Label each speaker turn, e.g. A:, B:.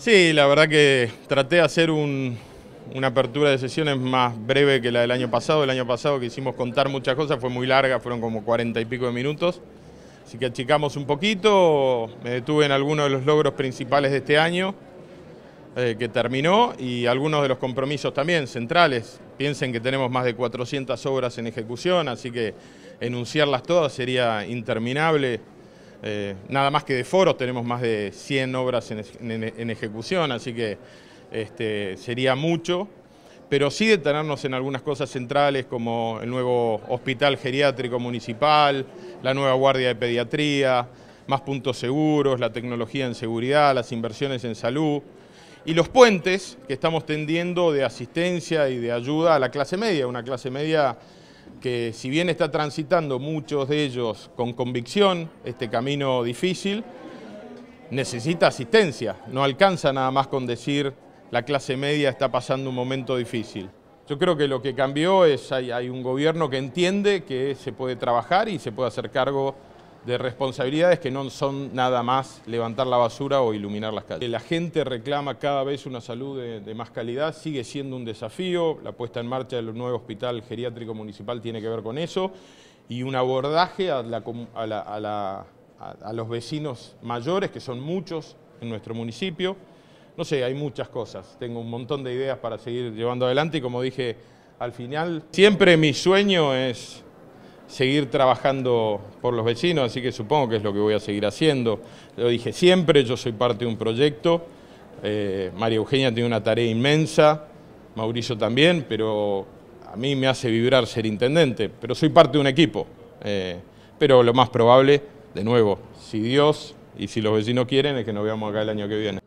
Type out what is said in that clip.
A: Sí, la verdad que traté de hacer una apertura de sesiones más breve que la del año pasado. El año pasado que hicimos contar muchas cosas fue muy larga, fueron como cuarenta y pico de minutos. Así que achicamos un poquito, me detuve en algunos de los logros principales de este año eh, que terminó y algunos de los compromisos también centrales. Piensen que tenemos más de 400 obras en ejecución, así que enunciarlas todas sería interminable. Eh, nada más que de foros tenemos más de 100 obras en, ejecución, así que este, sería mucho, pero sí detenernos en algunas cosas centrales como el nuevo hospital geriátrico municipal, la nueva guardia de pediatría, más puntos seguros, la tecnología en seguridad, las inversiones en salud y los puentes que estamos tendiendo de asistencia y de ayuda a la clase media, una clase media que si bien está transitando muchos de ellos con convicción este camino difícil, necesita asistencia, no alcanza nada más con decir la clase media está pasando un momento difícil. Yo creo que lo que cambió es hay, hay un gobierno que entiende que se puede trabajar y se puede hacer cargo de responsabilidades que no son nada más levantar la basura o iluminar las calles. La gente reclama cada vez una salud de, más calidad, sigue siendo un desafío, la puesta en marcha del nuevo hospital geriátrico municipal tiene que ver con eso, y un abordaje a, a los vecinos mayores, que son muchos en nuestro municipio. No sé, hay muchas cosas, tengo un montón de ideas para seguir llevando adelante y como dije al final, siempre mi sueño es seguir trabajando por los vecinos, así que supongo que es lo que voy a seguir haciendo. Lo dije siempre, yo soy parte de un proyecto, eh, María Eugenia tiene una tarea inmensa, Mauricio también, pero a mí me hace vibrar ser intendente, pero soy parte de un equipo. Eh, pero lo más probable, de nuevo, si Dios y si los vecinos quieren, es que nos veamos acá el año que viene.